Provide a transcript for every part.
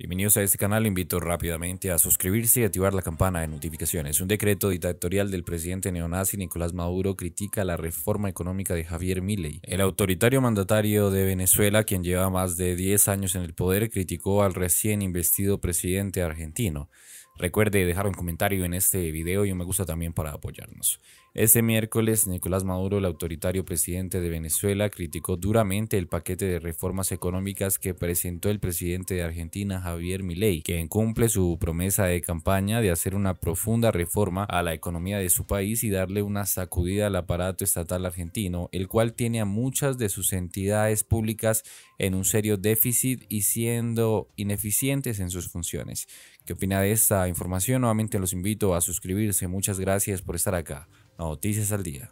Bienvenidos a este canal, invito rápidamente a suscribirse y activar la campana de notificaciones. Un decreto dictatorial del presidente neonazi Nicolás Maduro critica la reforma económica de Javier Milei. El autoritario mandatario de Venezuela, quien lleva más de 10 años en el poder, criticó al recién investido presidente argentino. Recuerde dejar un comentario en este video y un me gusta también para apoyarnos. Este miércoles, Nicolás Maduro, el autoritario presidente de Venezuela, criticó duramente el paquete de reformas económicas que presentó el presidente de Argentina, Javier Milei, quien cumple su promesa de campaña de hacer una profunda reforma a la economía de su país y darle una sacudida al aparato estatal argentino, el cual tiene a muchas de sus entidades públicas en un serio déficit y siendo ineficientes en sus funciones. ¿Qué opina de esta información? Nuevamente los invito a suscribirse. Muchas gracias por estar acá. Noticias al día.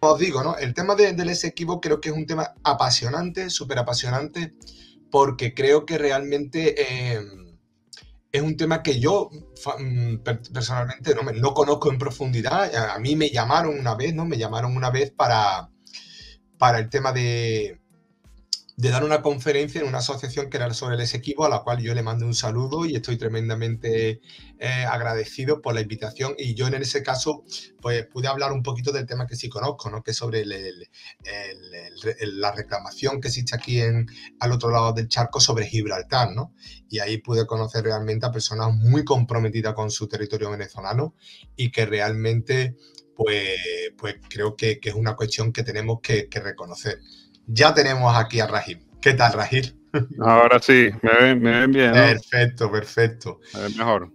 os digo, ¿no? El tema del ese creo que es un tema apasionante, súper apasionante, porque creo que realmente em, es un tema que yo mm, personalmente no, conozco en profundidad. A, a mí me llamaron una vez, ¿no? Me llamaron una vez para, para el tema de, de dar una conferencia en una asociación que era sobre el Esequibo, a la cual yo le mandé un saludo y estoy tremendamente eh, agradecido por la invitación. Y yo en ese caso, pues pude hablar un poquito del tema que sí conozco, que es sobre la reclamación que existe aquí en, al otro lado del charco sobre Gibraltar. Y ahí pude conocer realmente a personas muy comprometidas con su territorio venezolano y que realmente, pues, pues creo que, es una cuestión que tenemos que reconocer ya tenemos aquí a Rajil. ¿Qué tal, Rajil? Ahora sí, me ven, bien. Perfecto, perfecto. Me ven mejor.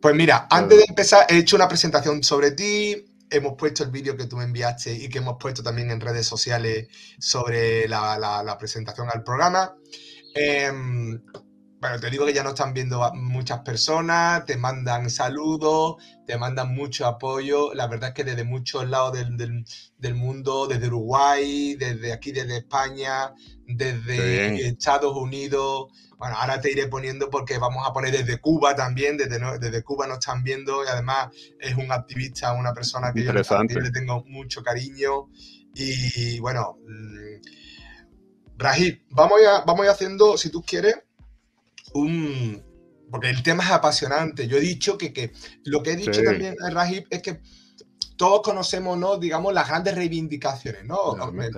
Pues mira, antes de empezar, he hecho una presentación sobre ti, hemos puesto el vídeo que tú me enviaste y que hemos puesto también en redes sociales sobre la, presentación al programa. Em, bueno, te digo que ya no están viendo muchas personas, te mandan saludos, te mandan mucho apoyo. La verdad es que desde muchos lados del, mundo, desde Uruguay, desde aquí, desde España, desde Estados Unidos. Bueno, ahora te iré poniendo porque vamos a poner desde Cuba también, desde, desde Cuba nos están viendo y además es un activista, una persona que yo le tengo mucho cariño. Y bueno, mm, Rajib, vamos vamos a haciendo, si tú quieres, un... Porque el tema es apasionante. Yo he dicho que, que lo que he dicho también, Rajib, es que todos conocemos, ¿no? digamos, las grandes reivindicaciones, ¿no? Eh,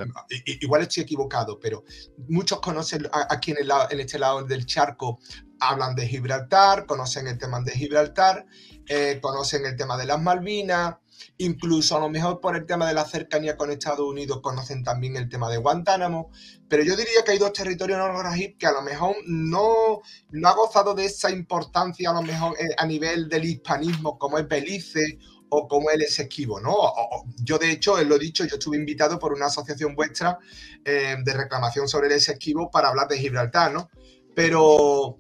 igual estoy equivocado, pero muchos conocen aquí en, en este lado del charco, hablan de Gibraltar, conocen el tema de Gibraltar, eh, conocen el tema de las Malvinas, Incluso a lo mejor por el tema de la cercanía con Estados Unidos conocen también el tema de Guantánamo, pero yo diría que hay dos territorios en que a lo mejor no, no ha gozado de esa importancia a lo mejor eh, a nivel del hispanismo como es Belice o como es es esquivo, ¿no? yo, de hecho, lo he dicho, yo estuve invitado por una asociación vuestra eh, de reclamación sobre el esquivo para hablar de Gibraltar, ¿no? Pero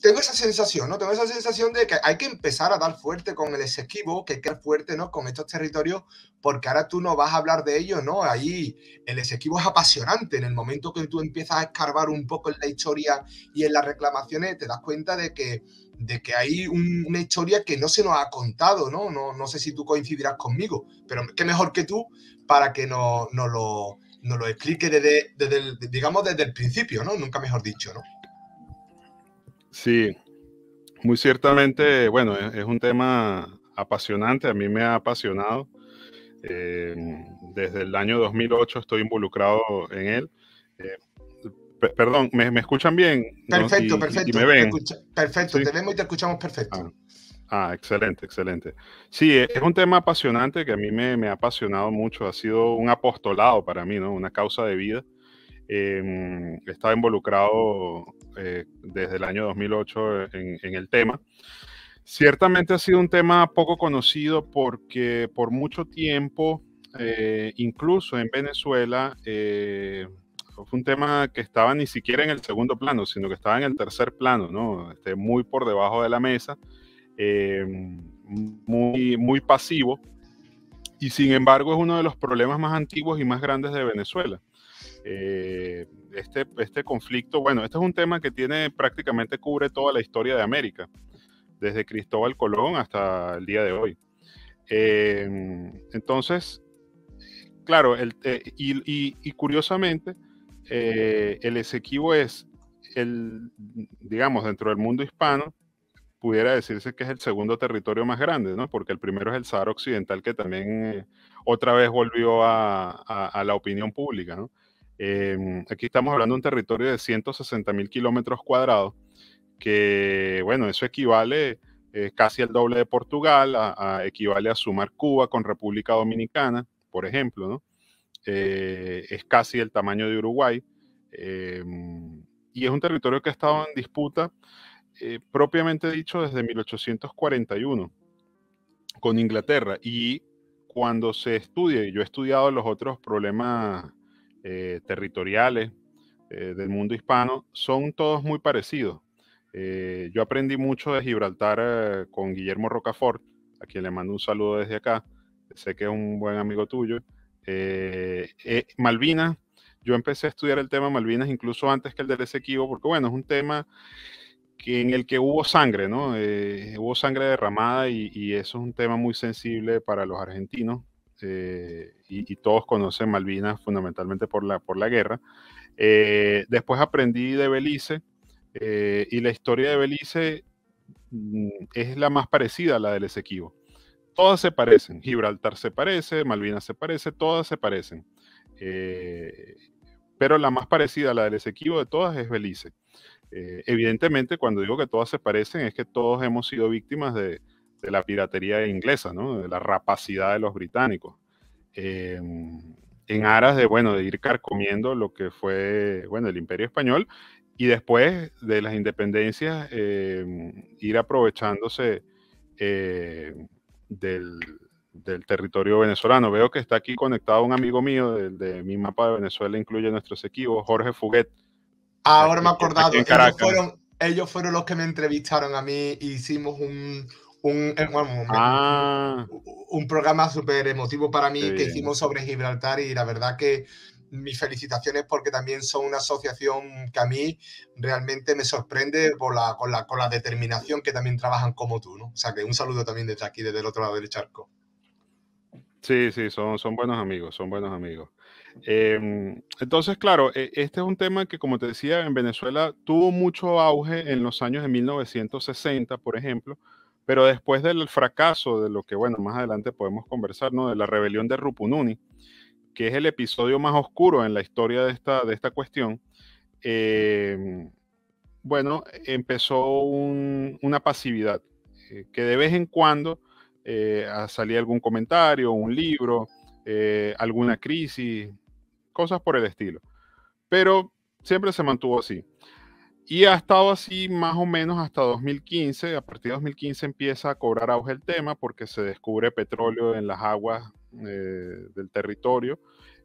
tengo esa sensación, ¿no? Tengo esa sensación de que hay que empezar a dar fuerte con el exequivo, que hay que dar fuerte, ¿no? Con estos territorios, porque ahora tú no vas a hablar de ellos, ¿no? Ahí el exequivo es apasionante. En el momento que tú empiezas a escarbar un poco en la historia y en las reclamaciones, te das cuenta de que, de que hay una historia que no se nos ha contado, ¿no? ¿no? No sé si tú coincidirás conmigo, pero qué mejor que tú para que nos no lo, no lo explique desde, digamos, desde el principio, ¿no? Nunca mejor dicho, ¿no? Sí, muy ciertamente, bueno, e, es, un tema apasionante, a mí me ha apasionado. Eh, desde el año 2008 estoy involucrado en él. Eh, perdón, ¿me, escuchan bien? Perfecto, perfecto. Y me ven. perfecto, te vemos y te escuchamos perfecto. Ah, ah excelente, excelente. Sí, e, es un tema apasionante que a mí me, me, ha apasionado mucho, ha sido un apostolado para mí, ¿no? Una causa de vida eh, estaba involucrado eh, desde el año 2008 eh, en, en, el tema. Ciertamente ha sido un tema poco conocido porque por mucho tiempo, eh, incluso en Venezuela, fue un tema que estaba ni siquiera en el segundo plano, sino que estaba en el tercer plano, ¿no? Este, muy por debajo de la mesa, em, muy, muy pasivo, y sin embargo es uno de los problemas más antiguos y más grandes de Venezuela. Eh, este, este conflicto, bueno, este es un tema que tiene prácticamente cubre toda la historia de América, desde Cristóbal Colón hasta el día de hoy. Eh, entonces, claro, eh, y, curiosamente, el Esequibo es, el, digamos, dentro del mundo hispano, pudiera decirse que es el segundo territorio más grande, ¿no? Porque el primero es el Sahara Occidental, que también otra vez volvió a, a la opinión pública, ¿no? Em, aquí estamos hablando de un territorio de 160 mil kilómetros cuadrados, que bueno, eso equivale eh, casi al doble de Portugal, equivale a sumar Cuba con República Dominicana, por ejemplo, ¿no? Eh, es casi el tamaño de Uruguay. Em, y es un territorio que ha estado en disputa, eh, propiamente dicho, desde 1841 con Inglaterra. Y cuando se estudia, yo he estudiado los otros problemas eh, territoriales eh, del mundo hispano, son todos muy parecidos. Eh, yo aprendí mucho de Gibraltar con Guillermo Rocafort, a quien le mando un saludo desde acá. Sé que es un buen amigo tuyo. Malvinas, yo empecé a estudiar el tema Malvinas incluso antes que el del Esequibo, porque bueno, es un tema en el que hubo sangre, ¿no? hubo sangre derramada y eso es un tema muy sensible para los argentinos, eh, y, todos conocen Malvinas fundamentalmente por la, por la guerra. Eh, después aprendí de Belice eh, y la historia de Belice mm, es la más parecida a la del Esequibo. Todas se parecen, Gibraltar se parece, Malvinas se parece, todas se parecen. pero la más parecida a la del Esequibo de todas es Belice. evidentemente, cuando digo que todas se parecen, es que todos hemos sido víctimas de, de la piratería inglesa, ¿no? de la rapacidad de los británicos, em, en aras de, bueno, de ir carcomiendo lo que fue bueno, el imperio español y después de las independencias em, ir aprovechándose em, del, territorio venezolano. Veo que está aquí conectado un amigo mío de, de mi mapa de Venezuela, incluye nuestros equipos, Jorge Fuguet. Ah, ahora me he acordado, ellos fueron, ellos fueron los que me entrevistaron a mí, hicimos un, un, ah. un, programa súper emotivo para mí que hicimos sobre Gibraltar y la verdad que mis felicitaciones porque también son una asociación que a mí realmente me sorprende por la, con, la, con la determinación que también trabajan como tú, ¿no? O sea, que un saludo también desde aquí, desde el otro lado del charco. Sí, sí, son, son buenos amigos, son buenos amigos. Em, entonces, claro, e, este es un tema que, como te decía, en Venezuela tuvo mucho auge en los años de 1960, por ejemplo, pero después del fracaso de lo que, bueno, más adelante podemos conversar, ¿no? De la rebelión de Rupununi, que es el episodio más oscuro en la historia de esta, de esta cuestión, eh, bueno, empezó una pasividad, eh, que de vez en cuando eh, salía algún comentario, un libro, alguna crisis, cosas por el estilo. Pero siempre se mantuvo así. Y ha estado así más o menos hasta 2015. A partir de 2015 empieza a cobrar auge el tema porque se descubre petróleo en las aguas eh, del territorio.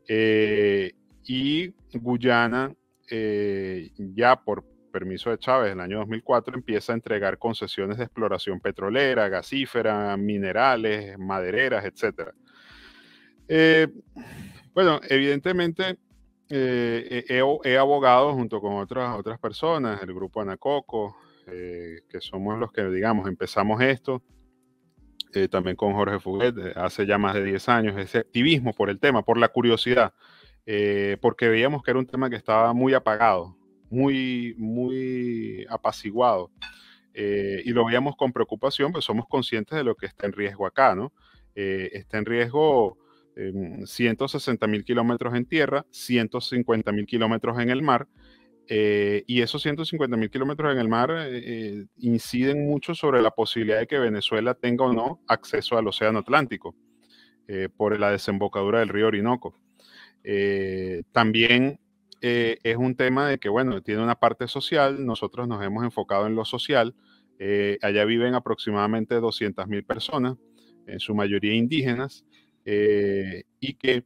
Eh, y Guyana, eh, ya por permiso de Chávez, en el año 2004, empieza a entregar concesiones de exploración petrolera, gasífera, minerales, madereras, etc. bueno, evidentemente eh, he, abogado junto con otras, otras personas, el grupo Anacoco, eh, que somos los que, digamos, empezamos esto, eh, también con Jorge Fuguet, hace ya más de 10 años, ese activismo por el tema, por la curiosidad, porque veíamos que era un tema que estaba muy apagado, muy, muy apaciguado. y lo veíamos con preocupación, pero pues somos conscientes de lo que está en riesgo acá, ¿no? está en riesgo 160 mil kilómetros en tierra, 150 mil kilómetros en el mar. Eh, y esos 150 mil kilómetros en el mar eh, inciden mucho sobre la posibilidad de que Venezuela tenga o no acceso al Océano Atlántico eh, por la desembocadura del río Orinoco. también es un tema de que, bueno, tiene una parte social, nosotros nos hemos enfocado en lo social, allá viven aproximadamente 200.000 mil personas, en su mayoría indígenas, eh, y que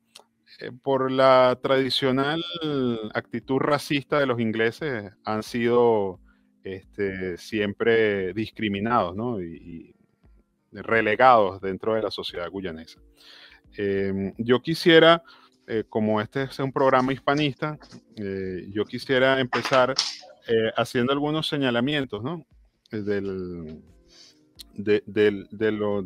eh, por la tradicional actitud racista de los ingleses han sido este, siempre discriminados y, relegados dentro de la sociedad guyanesa. Em, yo quisiera, eh, como este es un programa hispanista, yo quisiera empezar haciendo algunos señalamientos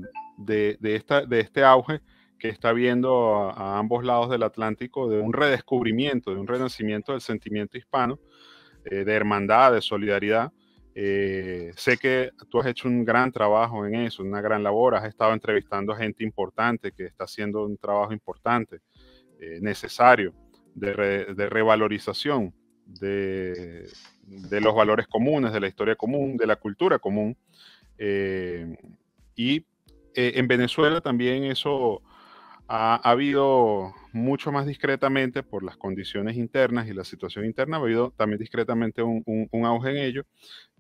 esta, de este auge que está viendo a, ambos lados del Atlántico de un redescubrimiento, de un renacimiento del sentimiento hispano, eh, de hermandad, de solidaridad. Eh, sé que tú has hecho un gran trabajo en eso, una gran labor, has estado entrevistando a gente importante que está haciendo un trabajo importante, eh, necesario, de, de revalorización de, de, los valores comunes, de la historia común, de la cultura común. y en Venezuela también eso ha, habido mucho más discretamente por las condiciones internas y la situación interna, ha habido también discretamente un, auge en ello.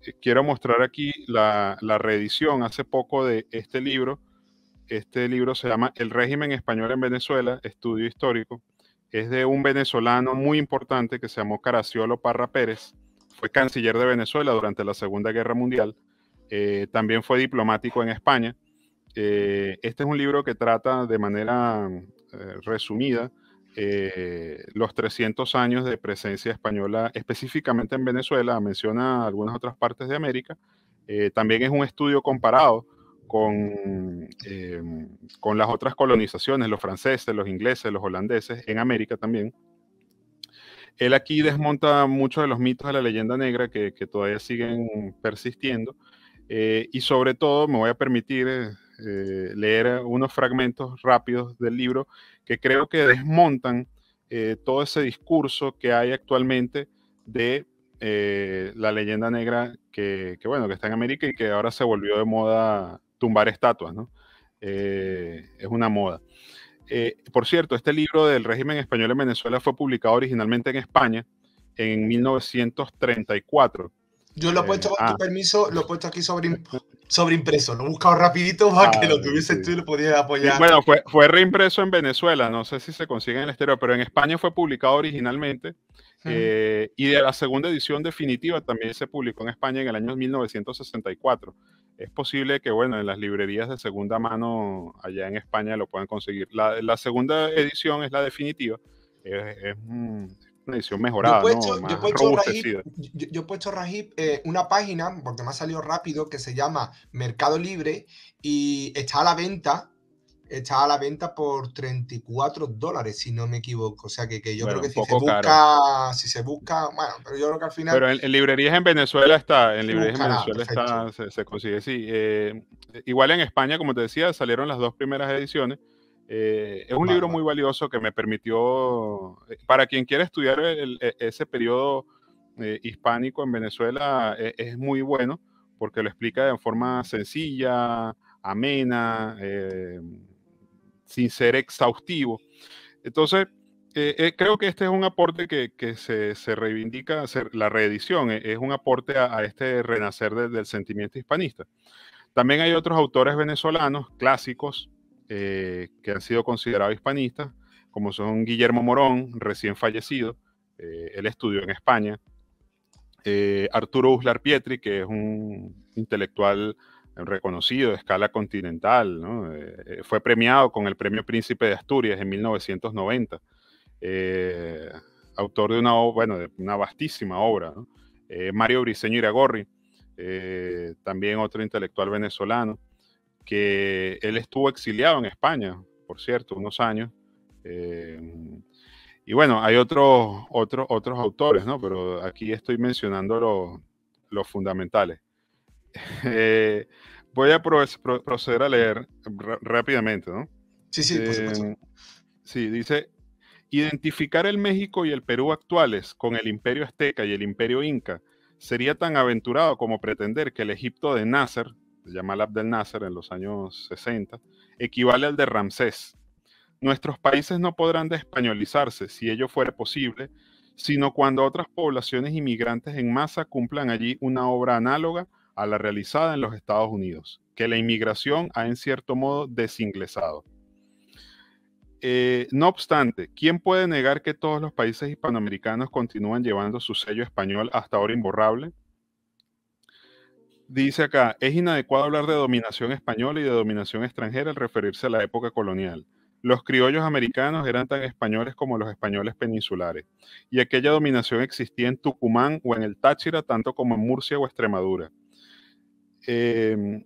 Eh, quiero mostrar aquí la, reedición hace poco de este libro. Este libro se llama El régimen español en Venezuela, estudio histórico. Es de un venezolano muy importante que se llamó Caraciolo Parra Pérez. Fue canciller de Venezuela durante la Segunda Guerra Mundial. Eh, también fue diplomático en España eh, este es un libro que trata de manera mm, eh, resumida eh, los 300 años de presencia española específicamente en Venezuela, menciona algunas otras partes de América. también es un estudio comparado con, con las otras colonizaciones, los franceses, los ingleses, los holandeses, en América también él aquí desmonta muchos de los mitos de la leyenda negra que, todavía siguen persistiendo. y sobre todo, me voy a permitir eh, leer unos fragmentos rápidos del libro que creo que desmontan eh, todo ese discurso que hay actualmente de eh, la leyenda negra que, bueno, que está en América y que ahora se volvió de moda tumbar estatuas, ¿no? es una moda. por cierto, este libro del régimen español en Venezuela fue publicado originalmente en España en 1934. Yo lo he puesto, con ah. tu permiso, lo he puesto aquí sobre, impreso, lo he buscado rapidito para que ah, lo que sí. tú y lo pudieras apoyar. bueno, fue, fue, reimpreso en Venezuela, no sé si se consigue en el exterior, pero en España fue publicado originalmente eh, y de la segunda edición definitiva también se publicó en España en el año 1964. Es posible que, bueno, en las librerías de segunda mano allá en España lo puedan conseguir. La, segunda edición es la definitiva, es, es, una edición mejorada. Yo he puesto, Rajib una página, porque me ha salido rápido, que se llama Mercado Libre y está a la venta. Está a la venta por 34 dólares, si no me equivoco. O sea que, yo creo que si se, busca, si se busca. Bueno, pero yo creo que al final. Pero en, librerías en Venezuela está. En librerías en Venezuela se, consigue, sí. Eh, igual en España, como te decía, salieron las dos primeras ediciones eh, es un libro muy valioso que me permitió, eh, para quien quiera estudiar e, ese periodo eh, hispánico en Venezuela, e, es muy bueno porque lo explica de forma sencilla, amena, sin ser exhaustivo. Entonces, creo que este es un aporte que, se, reivindica, hacer la reedición es un aporte a, este renacer del sentimiento hispanista. También hay otros autores venezolanos clásicos eh, que han sido considerados hispanistas, como son Guillermo Morón, recién fallecido, eh, él estudió en España, eh, Arturo Uslar Pietri, que es un intelectual reconocido de escala continental, fue premiado con el Premio Príncipe de Asturias en 1990, autor de una, bueno, una vastísima obra, Mario Briceño Iragorri, también otro intelectual venezolano, que él estuvo exiliado en España, por cierto, unos años. Eh, y bueno, hay otros, otros, otros autores, ¿no? Pero aquí estoy mencionando los fundamentales. Eh, voy a proceder a leer rápidamente, ¿no? Sí, sí, eh, Sí, dice, identificar el México y el Perú actuales con el imperio azteca y el imperio inca sería tan aventurado como pretender que el Egipto de Nasser llama Abdel Nasser en los años 60, equivale al de Ramsés. Nuestros países no podrán despañolizarse si ello fuera posible, sino cuando otras poblaciones inmigrantes en masa cumplan allí una obra análoga a la realizada en los Estados Unidos, que la inmigración ha en cierto modo desinglesado. Eh, no obstante, ¿quién puede negar que todos los países hispanoamericanos continúan llevando su sello español hasta ahora imborrable? Dice acá, es inadecuado hablar de dominación española y de dominación extranjera al referirse a la época colonial. Los criollos americanos eran tan españoles como los españoles peninsulares, y aquella dominación existía en Tucumán o en el Táchira, tanto como en Murcia o Extremadura. Em,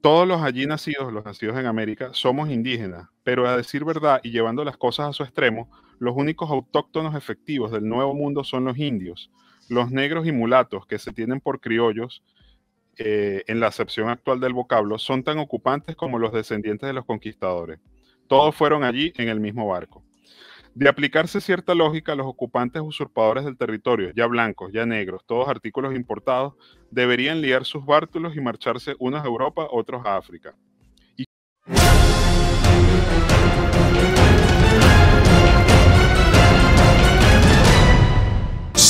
todos los allí nacidos, los nacidos en América, somos indígenas, pero a decir verdad y llevando las cosas a su extremo, los únicos autóctonos efectivos del Nuevo Mundo son los indios, los negros y mulatos que se tienen por criollos, eh, en la acepción actual del vocablo, son tan ocupantes como los descendientes de los conquistadores. Todos fueron allí en el mismo barco. De aplicarse cierta lógica, los ocupantes usurpadores del territorio, ya blancos, ya negros, todos artículos importados, deberían liar sus bártulos y marcharse unos a Europa, otros a África.